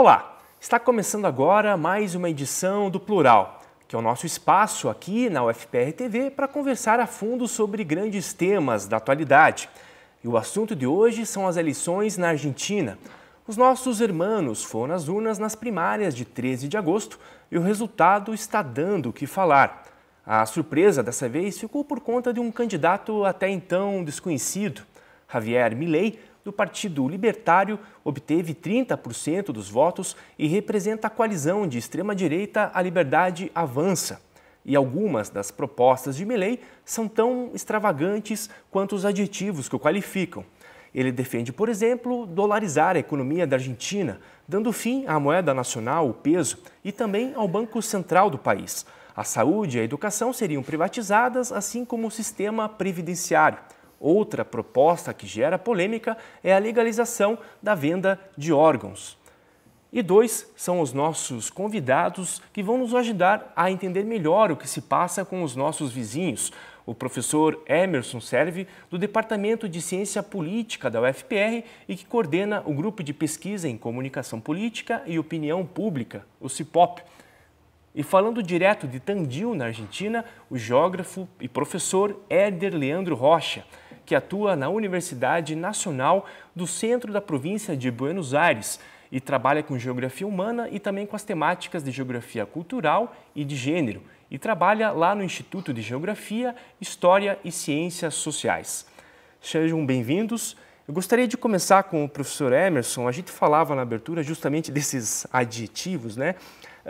Olá, está começando agora mais uma edição do Plural, que é o nosso espaço aqui na UFPR TV para conversar a fundo sobre grandes temas da atualidade. E o assunto de hoje são as eleições na Argentina. Os nossos irmãos foram às urnas nas primárias de 13 de agosto e o resultado está dando o que falar. A surpresa dessa vez ficou por conta de um candidato até então desconhecido. Javier Milei do Partido Libertário obteve 30% dos votos e representa a coalizão de extrema-direita A Liberdade Avança. E algumas das propostas de Milley são tão extravagantes quanto os adjetivos que o qualificam. Ele defende, por exemplo, dolarizar a economia da Argentina, dando fim à moeda nacional, o peso, e também ao Banco Central do país. A saúde e a educação seriam privatizadas, assim como o sistema previdenciário. Outra proposta que gera polêmica é a legalização da venda de órgãos. E dois são os nossos convidados que vão nos ajudar a entender melhor o que se passa com os nossos vizinhos. O professor Emerson Serve, do Departamento de Ciência Política da UFPR e que coordena o Grupo de Pesquisa em Comunicação Política e Opinião Pública, o CIPOP. E falando direto de Tandil, na Argentina, o geógrafo e professor Herder Leandro Rocha que atua na Universidade Nacional do Centro da Província de Buenos Aires e trabalha com geografia humana e também com as temáticas de geografia cultural e de gênero. E trabalha lá no Instituto de Geografia, História e Ciências Sociais. Sejam bem-vindos. Eu gostaria de começar com o professor Emerson. A gente falava na abertura justamente desses adjetivos, né?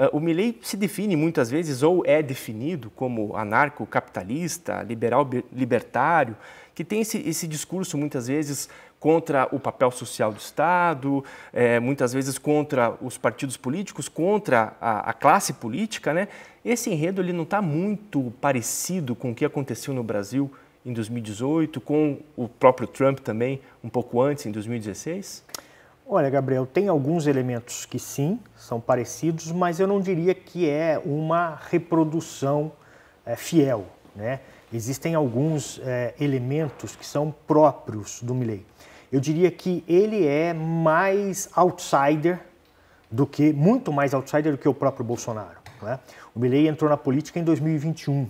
Uh, o Milley se define muitas vezes, ou é definido, como anarcocapitalista, liberal libertário, que tem esse, esse discurso muitas vezes contra o papel social do Estado, é, muitas vezes contra os partidos políticos, contra a, a classe política. Né? Esse enredo ele não está muito parecido com o que aconteceu no Brasil em 2018, com o próprio Trump também, um pouco antes, em 2016? Olha, Gabriel, tem alguns elementos que sim, são parecidos, mas eu não diria que é uma reprodução é, fiel. Né? Existem alguns é, elementos que são próprios do Milley. Eu diria que ele é mais outsider do que, muito mais outsider do que o próprio Bolsonaro. Né? O Milley entrou na política em 2021.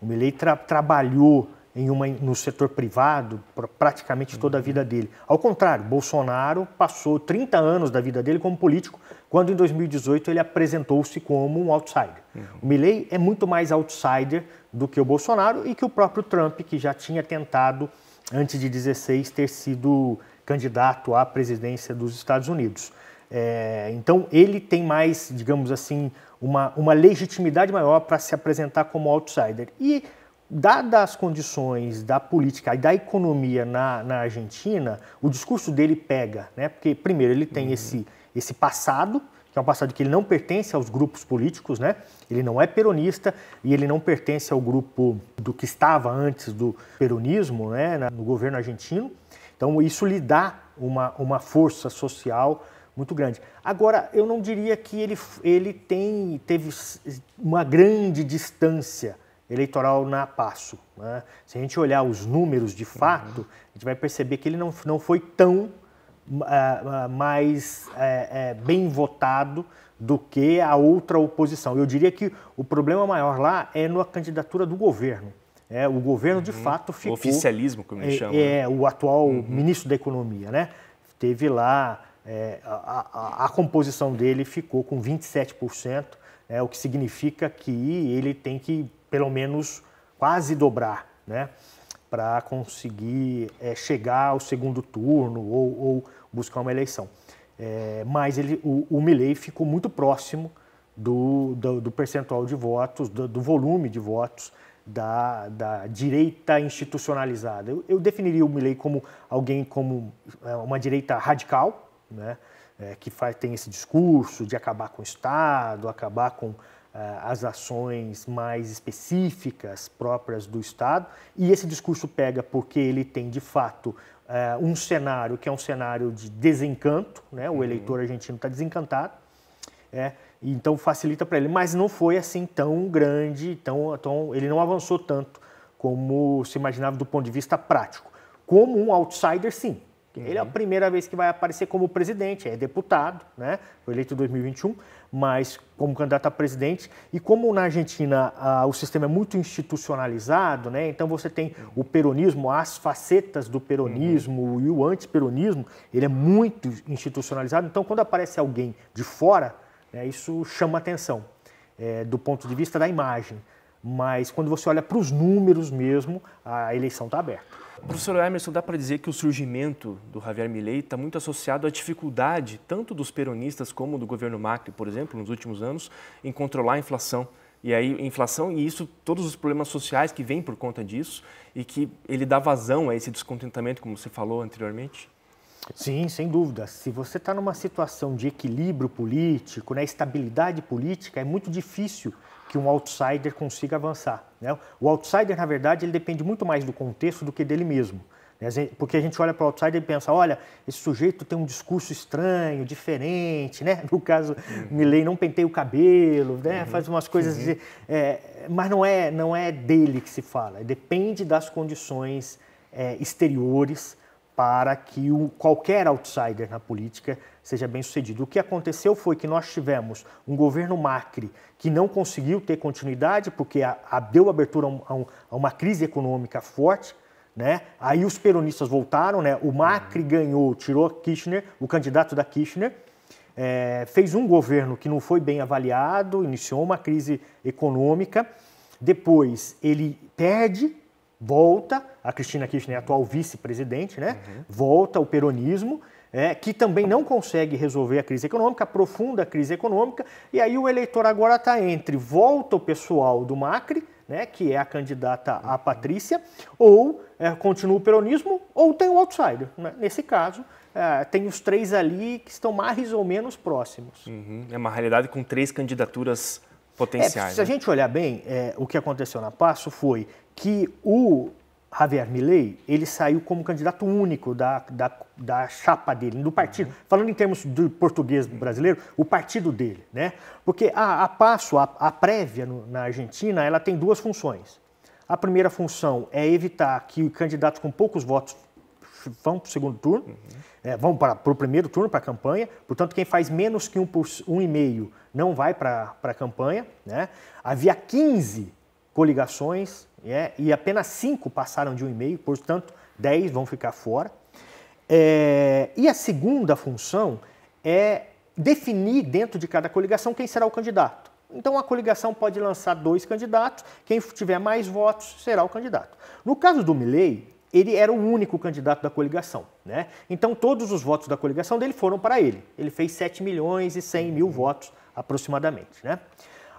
O Milley tra trabalhou em uma, no setor privado praticamente toda a uhum. vida dele. Ao contrário, Bolsonaro passou 30 anos da vida dele como político, quando em 2018 ele apresentou-se como um outsider. Uhum. O Milley é muito mais outsider do que o Bolsonaro e que o próprio Trump, que já tinha tentado, antes de 16, ter sido candidato à presidência dos Estados Unidos. É, então ele tem mais, digamos assim, uma, uma legitimidade maior para se apresentar como outsider. E dadas as condições da política e da economia na, na Argentina, o discurso dele pega, né? Porque, primeiro, ele tem uhum. esse, esse passado, que é um passado que ele não pertence aos grupos políticos, né? Ele não é peronista e ele não pertence ao grupo do que estava antes do peronismo, né? No governo argentino. Então, isso lhe dá uma, uma força social muito grande. Agora, eu não diria que ele, ele tem, teve uma grande distância eleitoral na PASSO. Né? Se a gente olhar os números de fato, uhum. a gente vai perceber que ele não, não foi tão uh, mais uh, bem votado do que a outra oposição. Eu diria que o problema maior lá é na candidatura do governo. É, o governo, uhum. de fato, ficou... O oficialismo, como ele é, chama. Né? É, o atual uhum. ministro da Economia, né? Teve lá... É, a, a, a composição dele ficou com 27%, é, o que significa que ele tem que pelo menos quase dobrar, né? Para conseguir é, chegar ao segundo turno ou, ou buscar uma eleição. É, mas ele, o, o Milley ficou muito próximo do, do, do percentual de votos, do, do volume de votos da, da, direita institucionalizada. Eu, eu, definiria o Milley como alguém como é, uma direita radical, né? É, que faz, tem esse discurso de acabar com o Estado, acabar com ah, as ações mais específicas próprias do Estado. E esse discurso pega porque ele tem, de fato, ah, um cenário que é um cenário de desencanto, né? o uhum. eleitor argentino está desencantado, é, então facilita para ele, mas não foi assim tão grande, tão, tão, ele não avançou tanto como se imaginava do ponto de vista prático. Como um outsider, sim, Uhum. Ele é a uhum. primeira vez que vai aparecer como presidente, é deputado, né? Foi eleito em 2021, mas como candidato a presidente. E como na Argentina o sistema é muito institucionalizado, né? Então você tem uhum. o peronismo, as facetas do peronismo uhum. e o antiperonismo, ele é muito institucionalizado. Então quando aparece alguém de fora, né, isso chama atenção é, do ponto de vista da imagem. Mas quando você olha para os números mesmo, a eleição está aberta. Professor Emerson, dá para dizer que o surgimento do Javier Milei está muito associado à dificuldade, tanto dos peronistas como do governo Macri, por exemplo, nos últimos anos, em controlar a inflação. E aí, inflação e isso, todos os problemas sociais que vêm por conta disso e que ele dá vazão a esse descontentamento, como você falou anteriormente? Sim, sem dúvida. Se você está numa situação de equilíbrio político, né, estabilidade política, é muito difícil que um outsider consiga avançar. Né? O outsider, na verdade, ele depende muito mais do contexto do que dele mesmo. Né? Porque a gente olha para o outsider e pensa, olha, esse sujeito tem um discurso estranho, diferente, né? No caso, uhum. Milley não penteia o cabelo, né? Uhum. faz umas coisas... Uhum. De, é, mas não é, não é dele que se fala, depende das condições é, exteriores, para que qualquer outsider na política seja bem sucedido. O que aconteceu foi que nós tivemos um governo Macri que não conseguiu ter continuidade porque a, a deu abertura a, um, a, uma crise econômica forte. Né? Aí os peronistas voltaram, né? o Macri uhum. ganhou, tirou Kirchner, o candidato da Kirchner, é, fez um governo que não foi bem avaliado, iniciou uma crise econômica. Depois ele perde volta a Cristina Kirchner, atual vice-presidente, né? Uhum. Volta o peronismo. É, que também não consegue resolver a crise econômica, aprofunda a crise econômica, e aí o eleitor agora está entre volta o pessoal do Macri, né, que é a candidata a Patrícia, ou é, continua o peronismo, ou tem o outsider. Né? Nesse caso, é, tem os três ali que estão mais ou menos próximos. Uhum. É uma realidade com três candidaturas potenciais. É, se a né? gente olhar bem, é, o que aconteceu na Passo foi que o Javier Milei, ele saiu como candidato único da, da, da chapa dele, do partido. Uhum. Falando em termos de português brasileiro, o partido dele, né? Porque a, a passo, a, a prévia no, na Argentina, ela tem duas funções. A primeira função é evitar que candidatos com poucos votos vão para o segundo turno, uhum. é, vão para, para o primeiro turno, para a campanha. Portanto, quem faz menos que 1,5% um um e meio não vai para a campanha. Né? Havia 15 coligações é, e apenas 5 passaram de um e-mail, portanto, 10 vão ficar fora. É, e a segunda função é definir dentro de cada coligação quem será o candidato. Então a coligação pode lançar dois candidatos, quem tiver mais votos será o candidato. No caso do Milley, ele era o único candidato da coligação, né? Então todos os votos da coligação dele foram para ele. Ele fez 7 milhões e 100 mil uhum. votos aproximadamente. Né?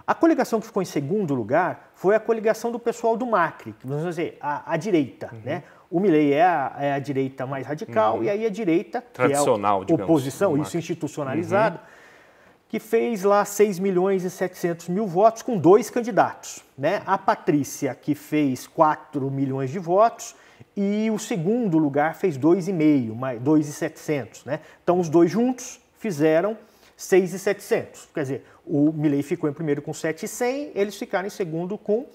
A coligação que ficou em segundo lugar foi a coligação do pessoal do Macri, vamos dizer, a, a direita. Uhum. Né? O Milley é a, é a direita mais radical uhum. e aí a direita, Tradicional, que é a oposição, digamos, isso institucionalizado, uhum. que fez lá 6 milhões e 700 mil votos com dois candidatos. Né? A Patrícia, que fez 4 milhões de votos, e o segundo lugar fez 2,5, 2,700. Né? Então os dois juntos fizeram 6,700. Quer dizer, o Milley ficou em primeiro com 7,100, eles ficaram em segundo com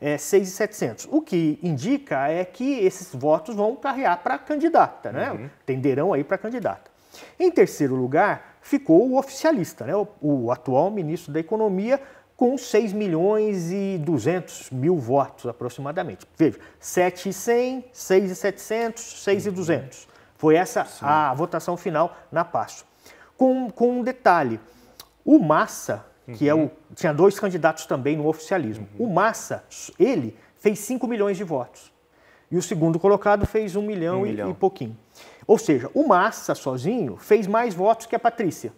é, 6,700. O que indica é que esses votos vão carrear para a candidata, né? Uhum. Tenderão aí para a candidata. Em terceiro lugar, ficou o oficialista, né? o, o atual ministro da Economia, com 6 milhões e 200 mil votos aproximadamente. Veja, 7,100, 6,700, 6,200. Foi essa Sim. a votação final na Passo com, com um detalhe. O Massa, que uhum. é o, uhum. tinha dois candidatos também no oficialismo, uhum. o Massa, ele fez 5 milhões de votos. E o segundo colocado fez 1 um milhão, um e, milhão. e pouquinho. Ou seja, o Massa sozinho fez mais votos que a Patrícia.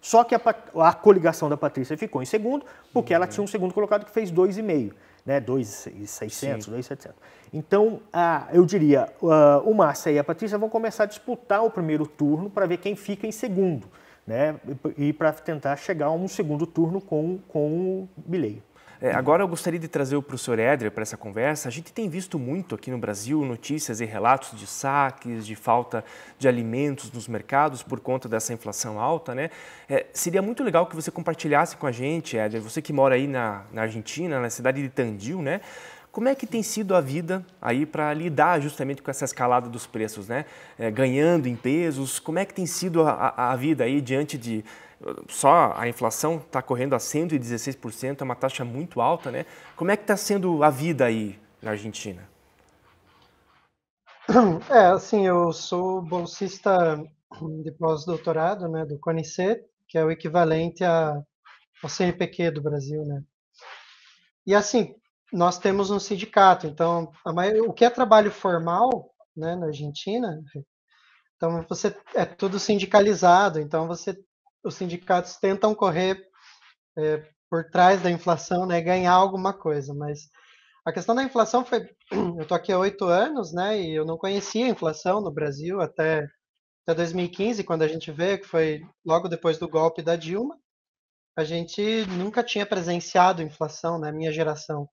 Só que a, a coligação da Patrícia ficou em segundo, porque uhum. ela tinha um segundo colocado que fez 2,5 né? 2,600, 2,700. Então, ah, eu diria, ah, o Márcia e a Patrícia vão começar a disputar o primeiro turno para ver quem fica em segundo, né? E para tentar chegar a um segundo turno com, com o Bileio. É, agora eu gostaria de trazer o professor Éder para essa conversa. A gente tem visto muito aqui no Brasil notícias e relatos de saques, de falta de alimentos nos mercados por conta dessa inflação alta, né? É, seria muito legal que você compartilhasse com a gente, Éder, você que mora aí na, na Argentina, na cidade de Tandil, né? Como é que tem sido a vida aí para lidar justamente com essa escalada dos preços, né? É, ganhando em pesos, como é que tem sido a, a vida aí diante de só a inflação está correndo a 116%, é uma taxa muito alta, né? Como é que está sendo a vida aí na Argentina? É, assim, eu sou bolsista de pós-doutorado, né, do CONICET, que é o equivalente a, ao CNPq do Brasil, né? E assim, nós temos um sindicato, então, o que é trabalho formal, né, na Argentina, então você é tudo sindicalizado, então você os sindicatos tentam correr é, por trás da inflação, né, ganhar alguma coisa, mas a questão da inflação foi, eu estou aqui há oito anos, né, e eu não conhecia a inflação no Brasil até, até 2015, quando a gente vê que foi logo depois do golpe da Dilma, a gente nunca tinha presenciado inflação na né, minha geração.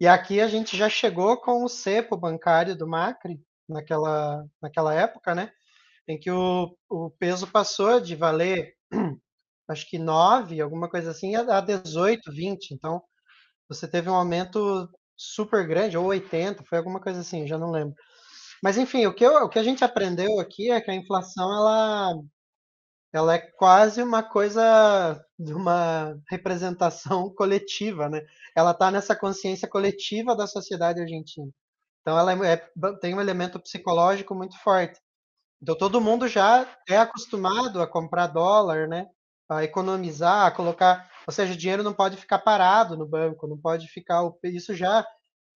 E aqui a gente já chegou com o cepo bancário do Macri, naquela, naquela época, né, em que o, o peso passou de valer acho que 9, alguma coisa assim, a 18, 20. Então, você teve um aumento super grande, ou 80, foi alguma coisa assim, já não lembro. Mas, enfim, o que, eu, o que a gente aprendeu aqui é que a inflação, ela, ela é quase uma coisa de uma representação coletiva, né? Ela está nessa consciência coletiva da sociedade argentina. Então, ela é, é tem um elemento psicológico muito forte. Então todo mundo já é acostumado a comprar dólar, né? A economizar, a colocar, ou seja, o dinheiro não pode ficar parado no banco, não pode ficar isso já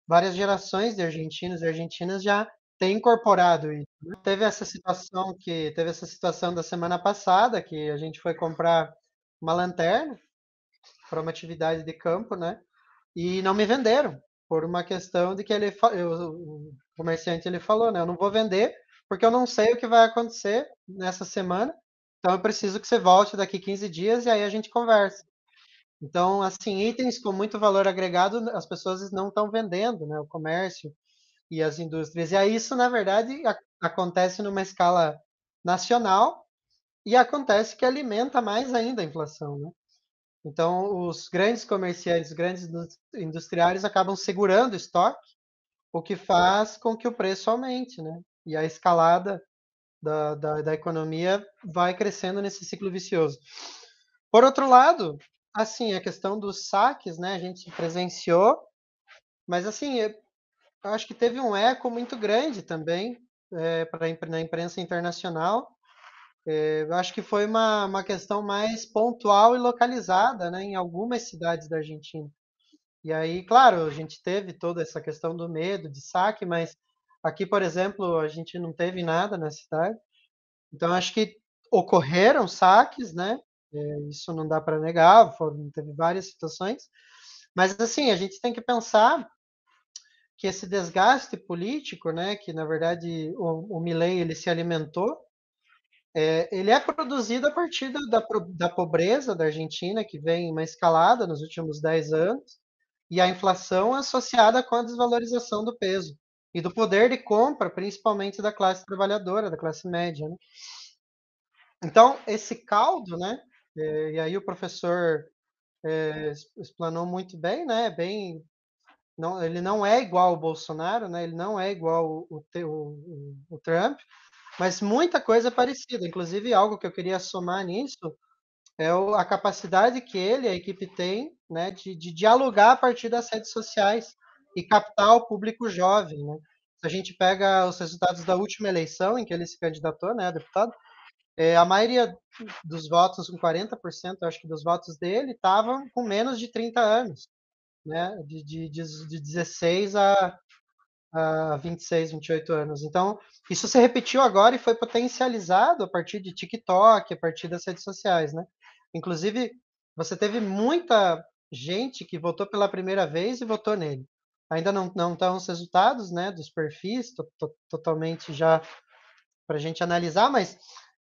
várias gerações de argentinos e argentinas já têm incorporado isso. Né. Teve essa situação que teve essa situação da semana passada que a gente foi comprar uma lanterna para uma atividade de campo, né? E não me venderam por uma questão de que ele o comerciante ele falou, né? Eu não vou vender porque eu não sei o que vai acontecer nessa semana. Então eu preciso que você volte daqui 15 dias e aí a gente conversa. Então, assim, itens com muito valor agregado, as pessoas não estão vendendo, né? O comércio e as indústrias. E aí isso, na verdade, a, acontece numa escala nacional e acontece que alimenta mais ainda a inflação, né? Então, os grandes comerciantes, os grandes industriários acabam segurando estoque, o que faz com que o preço aumente, né? e a escalada da, da, da economia vai crescendo nesse ciclo vicioso. Por outro lado, assim, a questão dos saques, né, a gente presenciou, mas assim, eu acho que teve um eco muito grande também é, pra, na imprensa internacional. É, eu acho que foi uma, uma questão mais pontual e localizada né, em algumas cidades da Argentina. E aí, claro, a gente teve toda essa questão do medo, de saque, mas Aqui, por exemplo, a gente não teve nada na cidade. Então, acho que ocorreram saques, né? É, isso não dá para negar, foram, teve várias situações. Mas, assim, a gente tem que pensar que esse desgaste político, né, que na verdade o, o Milley ele se alimentou, é, ele é produzido a partir da, da pobreza da Argentina, que vem uma escalada nos últimos 10 anos, e a inflação associada com a desvalorização do peso e do poder de compra, principalmente da classe trabalhadora, da classe média. Né? Então, esse caldo, né? É, e aí o professor é, explanou muito bem, né? Bem, não, ele não é igual ao Bolsonaro, né? Ele não é igual o, o, o Trump, mas muita coisa é parecida. Inclusive, algo que eu queria somar nisso é a capacidade que ele, a equipe tem, né, de, de dialogar a partir das redes sociais e captar o público jovem. Né? Se a gente pega os resultados da última eleição em que ele se candidatou, né, a deputado, é, a maioria dos votos, um 40%, acho que dos votos dele, estavam com menos de 30 anos, né, de, de, de 16 a, a 26, 28 anos. Então, isso se repetiu agora e foi potencializado a partir de TikTok, a partir das redes sociais, né? Inclusive, você teve muita gente que votou pela primeira vez e votou nele. Ainda não, não estão os resultados né, dos perfis, totalmente já para a gente analisar, mas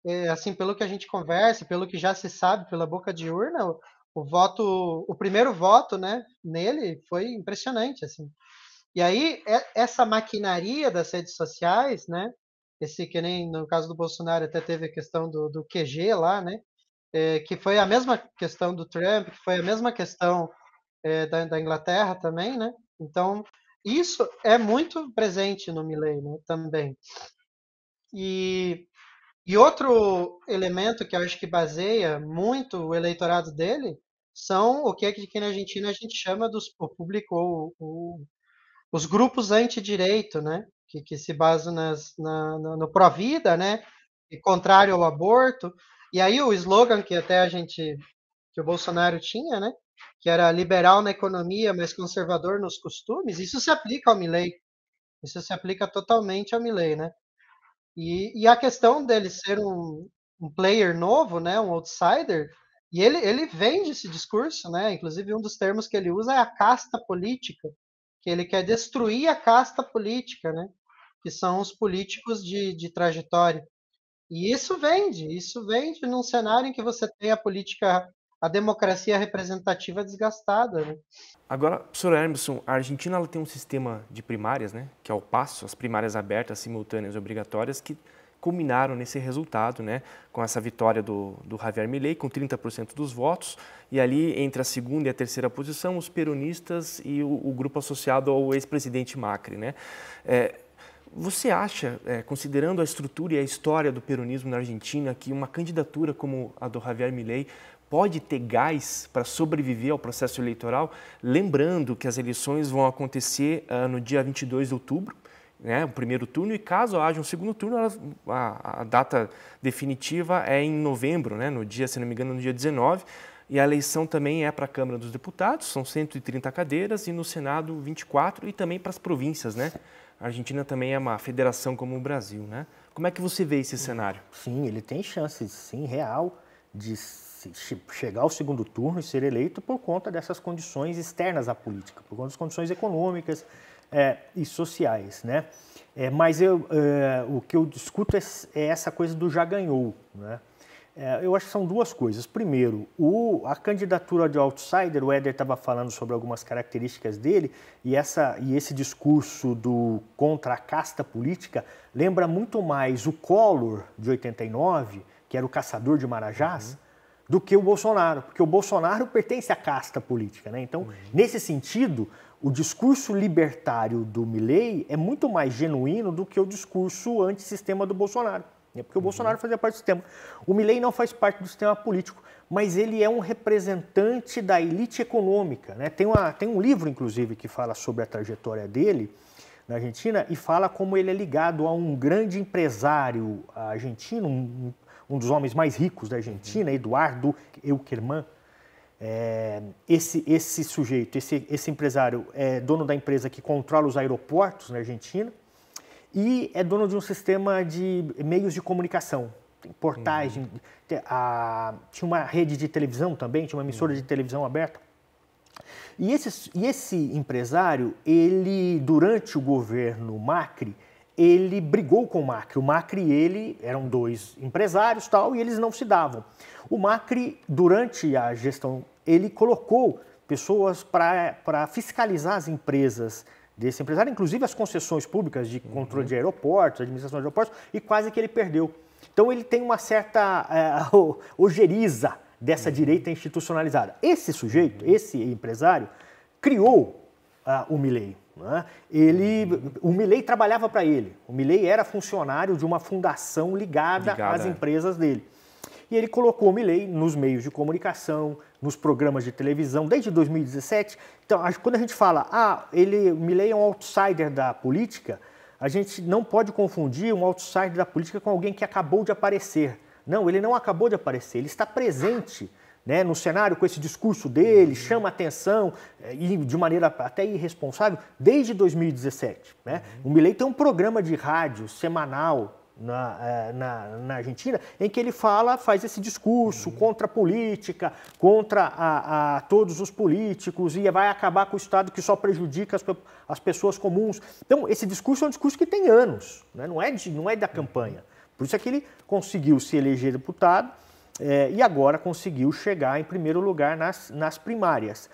é, assim, pelo que a gente conversa, pelo que já se sabe pela boca de urna, o, o voto, o primeiro voto né, nele foi impressionante. assim. E aí, essa maquinaria das redes sociais, né? Esse que nem no caso do Bolsonaro até teve a questão do, do QG lá, né? É, que foi a mesma questão do Trump, que foi a mesma questão é, da, da Inglaterra também, né? Então, isso é muito presente no Milley né, também. E, e outro elemento que eu acho que baseia muito o eleitorado dele são o que é aqui na Argentina a gente chama dos o público ou, os grupos antidireito, né? Que, que se basam nas, na, na, no pró-vida, né? E contrário ao aborto. E aí o slogan que até a gente que o Bolsonaro tinha, né? que era liberal na economia, mas conservador nos costumes, isso se aplica ao Milley. Isso se aplica totalmente ao Milley, né? E, e a questão dele ser um, um player novo, né, um outsider, e ele, ele vende esse discurso, né? Inclusive, um dos termos que ele usa é a casta política, que ele quer destruir a casta política, né? Que são os políticos de, de trajetória. E isso vende, isso vende num cenário em que você tem a política a democracia representativa é desgastada. Né? Agora, professor Emerson, a Argentina ela tem um sistema de primárias, né, que é o passo, as primárias abertas, simultâneas, obrigatórias, que culminaram nesse resultado, né, com essa vitória do, do Javier Milei, com 30% dos votos, e ali entre a segunda e a terceira posição, os peronistas e o, o grupo associado ao ex-presidente Macri. Né? É, você acha, é, considerando a estrutura e a história do peronismo na Argentina, que uma candidatura como a do Javier Milei pode ter gás para sobreviver ao processo eleitoral, lembrando que as eleições vão acontecer uh, no dia 22 de outubro, né, o primeiro turno, e caso haja um segundo turno, a, a, data definitiva é em novembro, né, no dia, se não me engano, no dia 19, e a eleição também é para a Câmara dos Deputados, são 130 cadeiras, e no Senado 24, e também para as províncias, né? A Argentina também é uma federação como o Brasil, né? Como é que você vê esse cenário? Sim, ele tem chances, sim, real, de chegar ao segundo turno e ser eleito por conta dessas condições externas à política, por conta das condições econômicas é, e sociais, né? É, mas eu, é, o que eu discuto é, é essa coisa do já ganhou, né? É, eu acho que são duas coisas. Primeiro, o, a candidatura de outsider, o Éder estava falando sobre algumas características dele, e, essa, e esse discurso do contra a casta política lembra muito mais o Collor de 89, que era o caçador de Marajás, uhum do que o Bolsonaro, porque o Bolsonaro pertence à casta política, né? Então, uhum. nesse sentido, o discurso libertário do Milley é muito mais genuíno do que o discurso antissistema do Bolsonaro. Né? Porque o uhum. Bolsonaro fazia parte do sistema. O Milley não faz parte do sistema político, mas ele é um representante da elite econômica. Né? Tem, uma, tem um livro, inclusive, que fala sobre a trajetória dele na Argentina e fala como ele é ligado a um grande empresário argentino, um um dos homens mais ricos da Argentina, Eduardo Eukerman. É, esse, esse sujeito, esse, esse empresário, é dono da empresa que controla os aeroportos na Argentina e é dono de um sistema de meios de comunicação. Tem portais, de, uhum. a, tinha uma rede de televisão também, tinha uma emissora de uhum. televisão aberta. E esse, e esse empresário, ele, durante o governo Macri, ele brigou com o Macri. O Macri e ele eram dois empresários tal, e eles não se davam. O Macri, durante a gestão, ele colocou pessoas para fiscalizar as empresas desse empresário, inclusive as concessões públicas de uhum. controle uhum. de aeroportos, administração de aeroportos, e quase que ele perdeu. Então ele tem uma certa uh, ojeriza dessa uhum. direita institucionalizada. Esse sujeito, esse empresário, criou uh, o Milley. Né? Ele, o Milley trabalhava para ele. O Milley era funcionário de uma fundação ligada, ligada às é. empresas dele. E ele colocou o Milley nos meios de comunicação, nos programas de televisão, desde 2017. Então, quando a gente fala, ah, ele, o Milley é um outsider da política, a gente não pode confundir um outsider da política com alguém que acabou de aparecer. Não, ele não acabou de aparecer, ele está presente né, no cenário com esse discurso dele, chama atenção eh, e de maneira até irresponsável desde 2017. Né? Uhum. O Milei tem um programa de rádio semanal na, eh, na, na, Argentina, em que ele fala, faz esse discurso uhum. contra a política, contra a, a, todos os políticos, e vai acabar com o Estado que só prejudica as, as pessoas comuns. Então, esse discurso é um discurso que tem anos, né? não, é de, não é da uhum. campanha. Por isso é que ele conseguiu se eleger deputado é, e agora conseguiu chegar em primeiro lugar nas, nas primárias.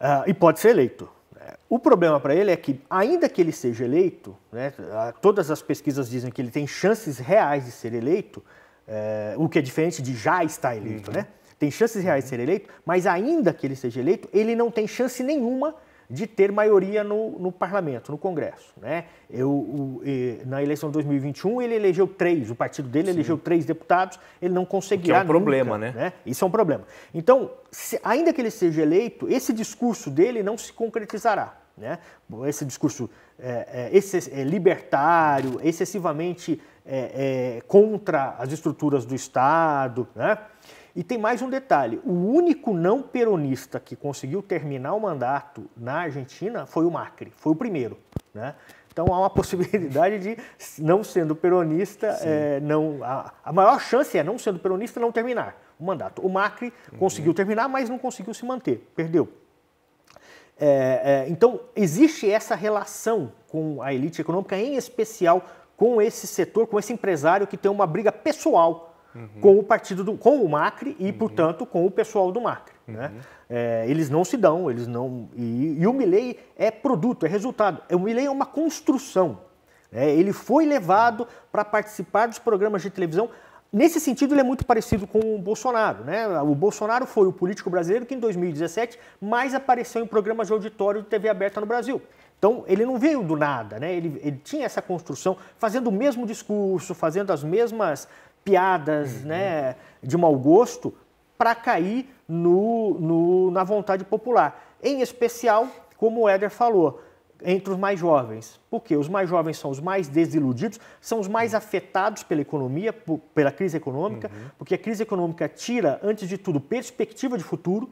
Uh, e pode ser eleito. Né? O problema para ele é que, ainda que ele seja eleito, né, todas as pesquisas dizem que ele tem chances reais de ser eleito, é, o que é diferente de já estar eleito, uhum. né? Tem chances reais de ser eleito, mas ainda que ele seja eleito, ele não tem chance nenhuma de ter maioria no, no parlamento, no Congresso. Né? Eu, o, e, na eleição de 2021, ele elegeu três, o partido dele Sim. elegeu três deputados, ele não conseguirá. Isso é um problema, né? né? Isso é um problema. Então, se, ainda que ele seja eleito, esse discurso dele não se concretizará. Né? Esse discurso é, é, esse, é, libertário, excessivamente é, é, contra as estruturas do Estado. Né? E tem mais um detalhe: o único não peronista que conseguiu terminar o mandato na Argentina foi o Macri, foi o primeiro. Né? Então há uma possibilidade de, não sendo peronista, é, não, a, a, maior chance é, não sendo peronista, não terminar o mandato. O Macri uhum. conseguiu terminar, mas não conseguiu se manter, perdeu. É, é, então existe essa relação com a elite econômica, em especial com esse setor, com esse empresário que tem uma briga pessoal uhum. com o partido do, com o Macri e, uhum. portanto, com o pessoal do Macri. Uhum. Né? É, eles não se dão, eles não. E, e, o Milley é produto, é resultado. O Milley é uma construção. Né? Ele foi levado para participar dos programas de televisão. Nesse sentido, ele é muito parecido com o Bolsonaro. Né? O Bolsonaro foi o político brasileiro que, em 2017, mais apareceu em programas de auditório de TV aberta no Brasil. Então, ele não veio do nada, né? ele, ele tinha essa construção, fazendo o mesmo discurso, fazendo as mesmas piadas uhum. né, de mau gosto para cair no, no, na vontade popular. Em especial, como o Éder falou, entre os mais jovens. Porque os mais jovens são os mais desiludidos, são os mais uhum. afetados pela economia, por, pela crise econômica, uhum. porque a crise econômica tira, antes de tudo, perspectiva de futuro.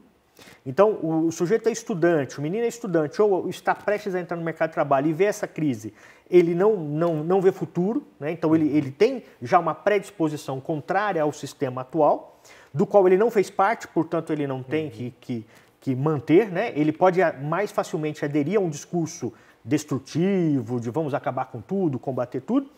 Então, o sujeito é estudante, o menino é estudante, ou está prestes a entrar no mercado de trabalho e vê essa crise, ele não, não, não vê futuro, né? então ele, ele tem já uma predisposição contrária ao sistema atual, do qual ele não fez parte, portanto ele não tem uhum. que, que, que manter, né? ele pode mais facilmente aderir a um discurso destrutivo, de vamos acabar com tudo, combater tudo,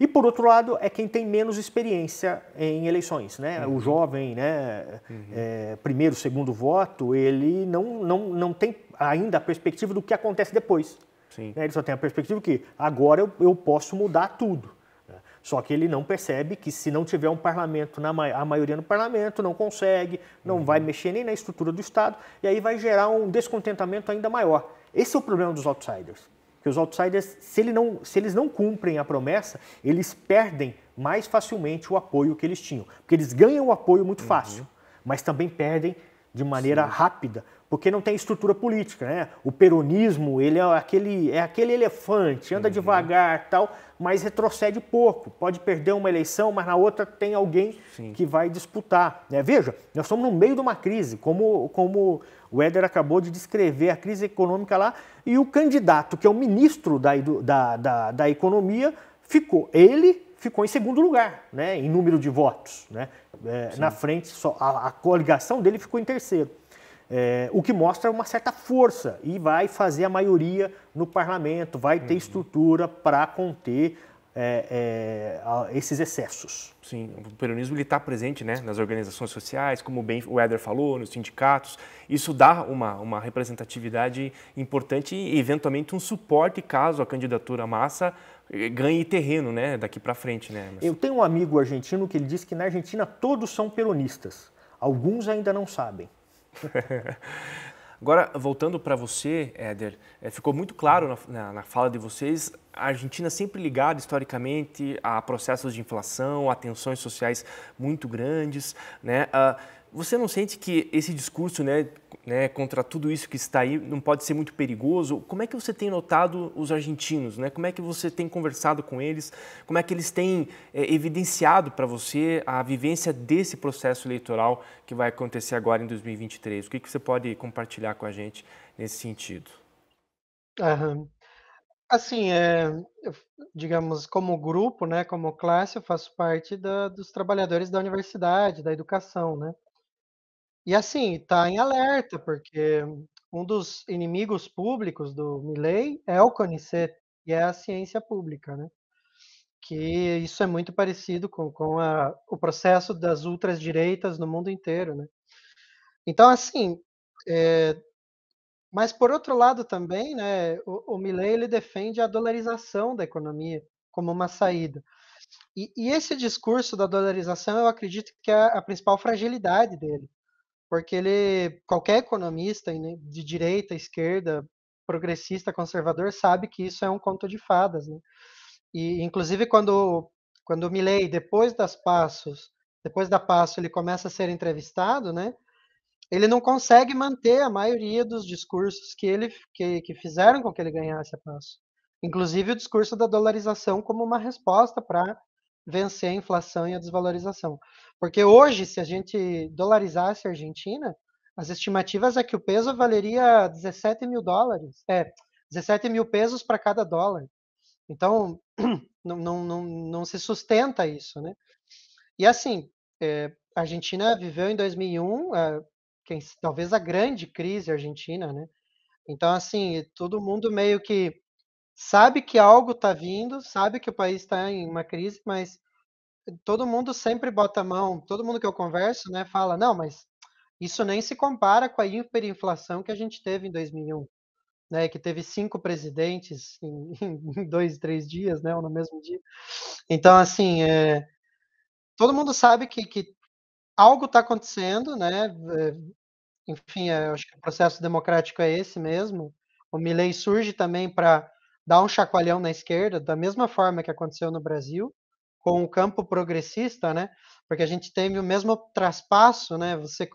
e por outro lado, é quem tem menos experiência em eleições. Né? Uhum. O jovem, né, uhum. é, primeiro, segundo voto, ele não, não, não tem ainda a perspectiva do que acontece depois. Sim. Né? Ele só tem a perspectiva que agora eu, eu posso mudar tudo. Né? Só que ele não percebe que se não tiver um parlamento, na a maioria no parlamento não consegue, não uhum. vai mexer nem na estrutura do Estado, e aí vai gerar um descontentamento ainda maior. Esse é o problema dos outsiders que os outsiders, se, ele não, se eles não cumprem a promessa, eles perdem mais facilmente o apoio que eles tinham. Porque eles ganham o apoio muito uhum. fácil, mas também perdem de maneira Sim. rápida porque não tem estrutura política, né? O peronismo, ele é aquele, é aquele elefante, anda uhum. devagar tal, mas retrocede pouco. Pode perder uma eleição, mas na outra tem alguém Sim. que vai disputar. Né? Veja, nós estamos no meio de uma crise, como, como o Éder acabou de descrever a crise econômica lá, e o candidato, que é o ministro da, da, da, da economia, ficou. Ele ficou em segundo lugar, né? Em número de votos, né? É, na frente, só, a, a coligação dele ficou em terceiro. É, o que mostra uma certa força e vai fazer a maioria no parlamento, vai ter uhum. estrutura para conter é, é, esses excessos. Sim, o peronismo está presente né, nas organizações sociais, como bem o Éder falou, nos sindicatos. Isso dá uma, uma representatividade importante e, eventualmente, um suporte caso a candidatura massa é, ganhe terreno né, daqui para frente. Né? Mas... Eu tenho um amigo argentino que ele diz que na Argentina todos são peronistas. Alguns ainda não sabem. Agora, voltando para você, Éder, é, ficou muito claro na, na, na, fala de vocês a Argentina sempre ligada historicamente a processos de inflação, a tensões sociais muito grandes. Né? Uh, você não sente que esse discurso né, né, contra tudo isso que está aí não pode ser muito perigoso? Como é que você tem notado os argentinos? Né? Como é que você tem conversado com eles? Como é que eles têm é, evidenciado para você a vivência desse processo eleitoral que vai acontecer agora em 2023? O que, que você pode compartilhar com a gente nesse sentido? Assim, é, digamos, como grupo, né, como classe, eu faço parte da, dos trabalhadores da universidade, da educação, né? E assim, está em alerta, porque um dos inimigos públicos do Milley é o CONICET, e é a ciência pública, né? que isso é muito parecido com, com a, o processo das ultradireitas no mundo inteiro. Né? Então, assim, é, mas por outro lado também, né, o, o Milley ele defende a dolarização da economia como uma saída. E, e, esse discurso da dolarização, eu acredito que é a principal fragilidade dele, porque ele qualquer economista né, de direita, esquerda, progressista, conservador sabe que isso é um conto de fadas, né? E inclusive quando quando o Milley depois das passos, depois da passo ele começa a ser entrevistado, né? Ele não consegue manter a maioria dos discursos que ele que, que fizeram com que ele ganhasse a passo. Inclusive o discurso da dolarização como uma resposta para vencer a inflação e a desvalorização. Porque hoje, se a gente dolarizasse a Argentina, as estimativas é que o peso valeria 17 mil dólares, é, 17 mil pesos para cada dólar. Então, não, não, não, não, se sustenta isso, né? E assim, é, a Argentina viveu em 2001, é, quem, talvez a grande crise argentina, né? Então, assim, todo mundo meio que sabe que algo está vindo, sabe que o país está em uma crise, mas todo mundo sempre bota a mão, todo mundo que eu converso, né, fala, não, mas isso nem se compara com a hiperinflação que a gente teve em 2001, né, que teve cinco presidentes em, em dois, três dias, né, ou no mesmo dia. Então, assim, é, todo mundo sabe que, que algo está acontecendo, né, é, enfim, é, acho que o processo democrático é esse mesmo, o Milley surge também para dá um chacoalhão na esquerda, da mesma forma que aconteceu no Brasil, com o campo progressista, né? Porque a gente teve o mesmo traspasso, né? Você,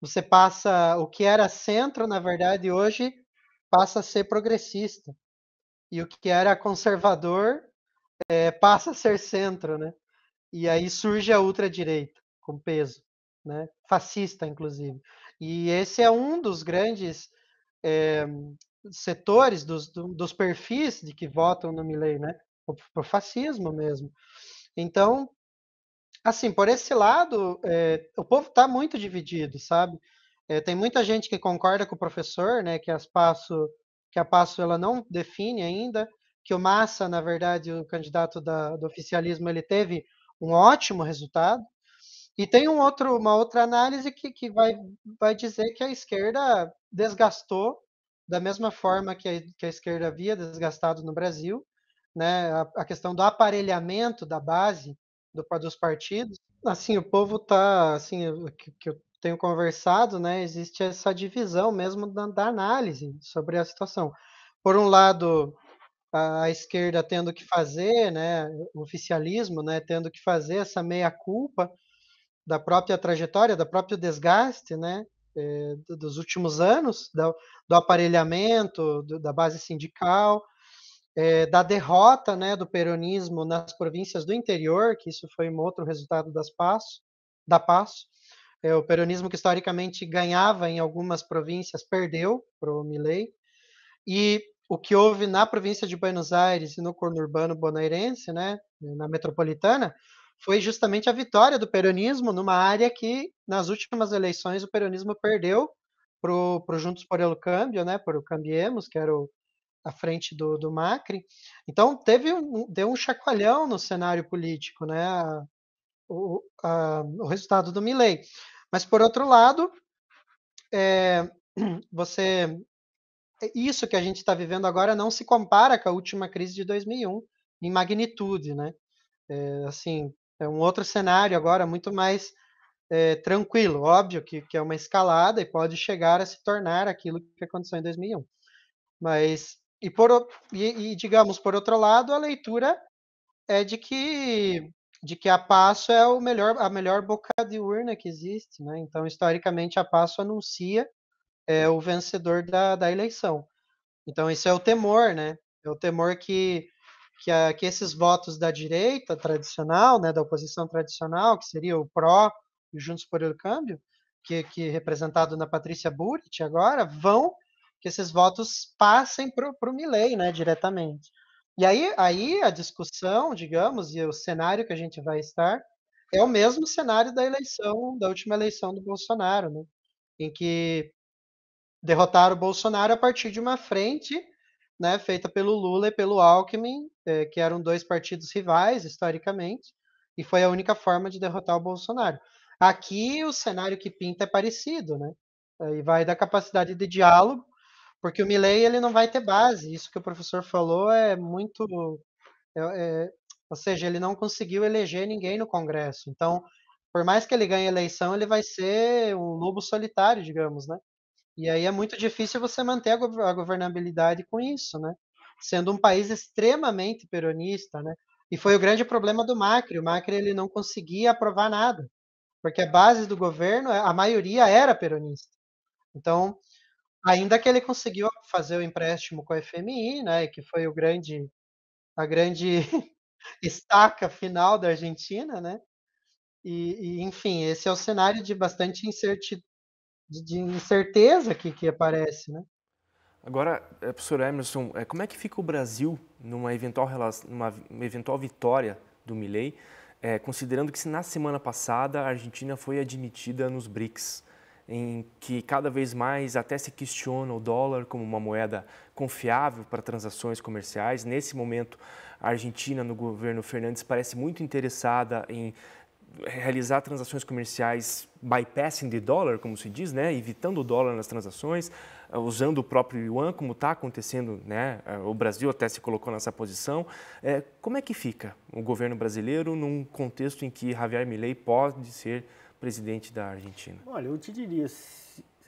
você passa o que era centro, na verdade, hoje passa a ser progressista. E o que era conservador é, passa a ser centro, né? E aí surge a ultradireita com peso, né? Fascista, inclusive. E esse é um dos grandes é, setores, dos, dos perfis de que votam no Milley, né? Para o fascismo mesmo. Então, assim, por esse lado, é, o povo está muito dividido, sabe? É, tem muita gente que concorda com o professor, né? Que as passo, que a passo ela não define ainda, que o Massa, na verdade, o candidato da, do oficialismo, ele teve um ótimo resultado. E tem um outro, uma outra análise que, que vai, vai dizer que a esquerda desgastou da mesma forma que a, que a esquerda havia desgastado no Brasil, né, a, a questão do aparelhamento da base do, dos partidos, assim, o povo está, assim, que, que eu tenho conversado, né, existe essa divisão mesmo da, da análise sobre a situação. Por um lado, a esquerda tendo que fazer, né, o oficialismo, né, tendo que fazer essa meia culpa da própria trajetória, da próprio desgaste, né, é, dos últimos anos, do, do aparelhamento, do, da base sindical, é, da derrota né, do peronismo nas províncias do interior, que isso foi um outro resultado das PASSO, da PASSO. É, eh, o peronismo que historicamente ganhava em algumas províncias perdeu para o Milley. E o que houve na província de Buenos Aires e no conurbano bonaerense, né, na metropolitana, foi justamente a vitória do peronismo numa área que, nas últimas eleições, o peronismo perdeu para o Juntos por El Câmbio, né, para o Cambiemos, que era o, frente do, do Macri. Então, teve um, deu um chacoalhão no cenário político, né, a, o, a, o resultado do Milley. Mas, por outro lado, é, você isso que a gente está vivendo agora não se compara com a última crise de 2001 em magnitude, né? É, assim, é um outro cenário agora muito mais é, tranquilo. Óbvio que, que é uma escalada e pode chegar a se tornar aquilo que aconteceu em 2001. Mas, e, por, e, e digamos, por outro lado, a leitura é de que de que a Passo é o melhor, a melhor boca de urna que existe, né? Então, historicamente, a Passo anuncia é, o vencedor da, da eleição. Então, esse é o temor, né? É o temor que que, a, que esses votos da direita tradicional, né, da oposição tradicional, que seria o PRO e Juntos por Ele Câmbio, que, que é representado na Patrícia Burit agora, vão que esses votos passem para o Milley né, diretamente. E aí, aí a discussão, digamos, e o cenário que a gente vai estar é o mesmo cenário da eleição, da última eleição do Bolsonaro, né? em que derrotaram o Bolsonaro a partir de uma frente né, feita pelo Lula e pelo Alckmin, eh, que eram dois partidos rivais historicamente, e foi a única forma de derrotar o Bolsonaro. Aqui o cenário que pinta é parecido, né? Eh, e vai da capacidade de diálogo, porque o Milley ele não vai ter base. Isso que o professor falou é muito, é, é, ou seja, ele não conseguiu eleger ninguém no Congresso. Então, por mais que ele ganhe a eleição, ele vai ser um lobo solitário, digamos, né? E aí é muito difícil você manter a, a governabilidade com isso, né? Sendo um país extremamente peronista, né? E foi o grande problema do Macri. O Macri ele não conseguia aprovar nada, porque a base do governo, é, a maioria era peronista. Então, ainda que ele conseguiu fazer o empréstimo com a FMI, né, que foi o grande a grande estaca final da Argentina, né? E, e, enfim, esse é o cenário de bastante incertidão, de, de incerteza que, que aparece, né? Agora, é, professor Emerson, é, como é que fica o Brasil numa eventual, numa eventual vitória do Milley, é, considerando que se na semana passada a Argentina foi admitida nos BRICS, em que cada vez mais até se questiona o dólar como uma moeda confiável para transações comerciais. Nesse momento, a Argentina, no governo Fernandes, parece muito interessada em realizar transações comerciais bypassing the dólar, como se diz, né? evitando o dólar nas transações, eh, usando o próprio yuan, como está acontecendo, né? Eh, o Brasil até se colocou nessa posição. É, como é que fica o governo brasileiro num contexto em que Javier Milei pode ser presidente da Argentina? Olha, eu te diria,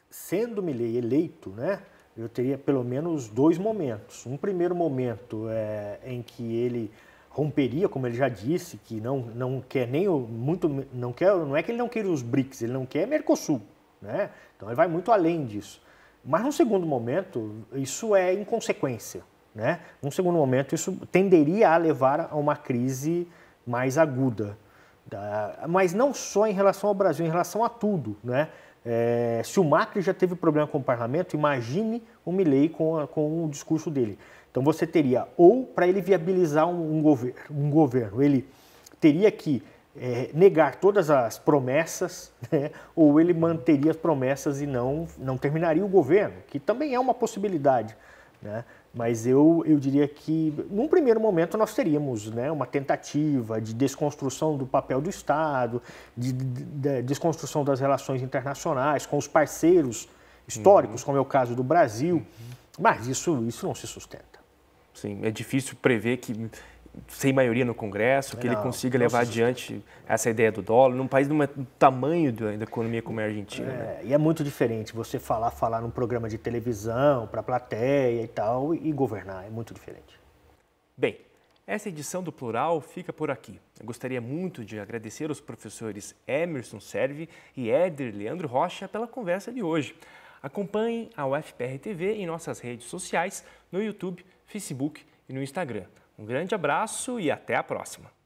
sendo Milei eleito, né, eu teria pelo menos dois momentos. Um primeiro momento é, em que ele romperia, como ele já disse, que não, não quer nem o, muito não quer não é que ele não queira os BRICS, ele não quer Mercosul, né? Então ele vai muito além disso. Mas num segundo momento isso é inconsequência, né? Num segundo momento isso tenderia a levar a uma crise mais aguda, da, mas não só em relação ao Brasil, em relação a tudo, né? É, se o Macri já teve problema com o parlamento, imagine o Milley com, com o discurso dele. Então você teria, ou para ele viabilizar um, um, governo, um governo, ele teria que é, negar todas as promessas, né? ou ele manteria as promessas e não, não terminaria o governo, que também é uma possibilidade. Né? Mas eu, eu diria que, num primeiro momento, nós teríamos né, uma tentativa de desconstrução do papel do Estado, de, de, de desconstrução das relações internacionais com os parceiros históricos, uhum. como é o caso do Brasil, uhum. mas isso, isso não se sustenta. Sim, é difícil prever que sem maioria no Congresso, que não, ele consiga levar adiante essa ideia do dólar, num país do tamanho da economia como é a Argentina. Né? É, né? E é muito diferente você falar, falar num programa de televisão, para a plateia e tal, e governar, é muito diferente. Bem, essa edição do Plural fica por aqui. Eu gostaria muito de agradecer aos professores Emerson Servi e Éder Leandro Rocha pela conversa de hoje. Acompanhem a UFPR TV em nossas redes sociais, no YouTube, Facebook e no Instagram. Um grande abraço e até a próxima!